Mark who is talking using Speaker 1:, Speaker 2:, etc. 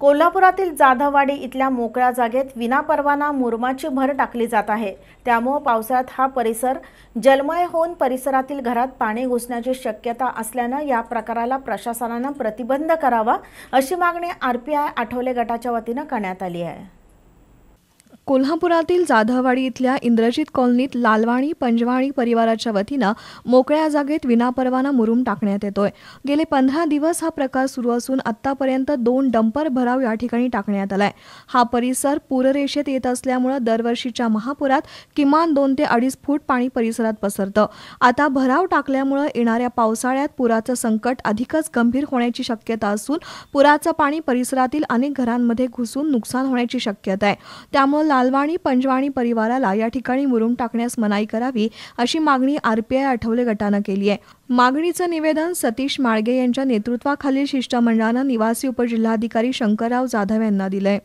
Speaker 1: कोल्हापुरातील जाधववाडी इथल्या मोकळ्या जागेत विनापरवाना मुरमाची भर टाकली जात आहे त्यामुळं पावसाळ्यात हा परिसर जलमय होऊन परिसरातील घरात पाणी घुसण्याची शक्यता असल्यानं या प्रकाराला प्रशासनानं प्रतिबंध करावा अशी मागणी आर पी आठवले गटाच्या वतीनं करण्यात आली आहे
Speaker 2: कोल्हापुरातील जाधववाडी इथल्या इंद्रजित कॉलनीत लालवाणी पंजवाणी परिवाराच्या वतीनं मोकळ्या जागेत विनापरवाना मुरुम टाकण्यात येतोय गेले पंधरा दिवस हा प्रकार सुरू असून आतापर्यंत दोन डंपर भराव या ठिकाणी टाकण्यात आलाय हा परिसर पूररेषेत येत असल्यामुळे दरवर्षीच्या महापुरात किमान दोन ते अडीच फूट पाणी परिसरात पसरतं आता भराव टाकल्यामुळे येणाऱ्या पावसाळ्यात पुराचं संकट अधिकच गंभीर होण्याची शक्यता असून पुराचं पाणी परिसरातील अनेक घरांमध्ये घुसून नुकसान होण्याची शक्यता आहे त्यामुळे लालवाणी पंजवाणी परिवाराला या ठिकाणी मुरुम टाकण्यास मनाई करावी अशी मागणी आरपीआय आठवले गटानं केली आहे मागणीचं निवेदन सतीश माळगे यांच्या नेतृत्वाखालील शिष्टमंडळानं निवासी उपजिल्हाधिकारी शंकरराव जाधव यांना दिलंय